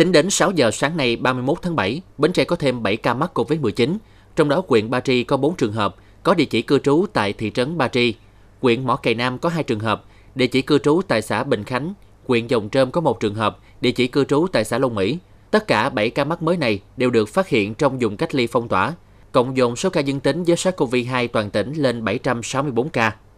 Tính đến 6 giờ sáng nay 31 tháng 7, Bến Tre có thêm 7 ca mắc COVID-19, trong đó huyện Ba Tri có 4 trường hợp, có địa chỉ cư trú tại thị trấn Ba Tri. Huyện Mỏ Cày Nam có 2 trường hợp, địa chỉ cư trú tại xã Bình Khánh. Huyện Dòng Trơm có 1 trường hợp, địa chỉ cư trú tại xã Long Mỹ. Tất cả 7 ca mắc mới này đều được phát hiện trong vùng cách ly phong tỏa. Cộng dồn số ca dương tính với SARS-CoV-2 toàn tỉnh lên 764 ca.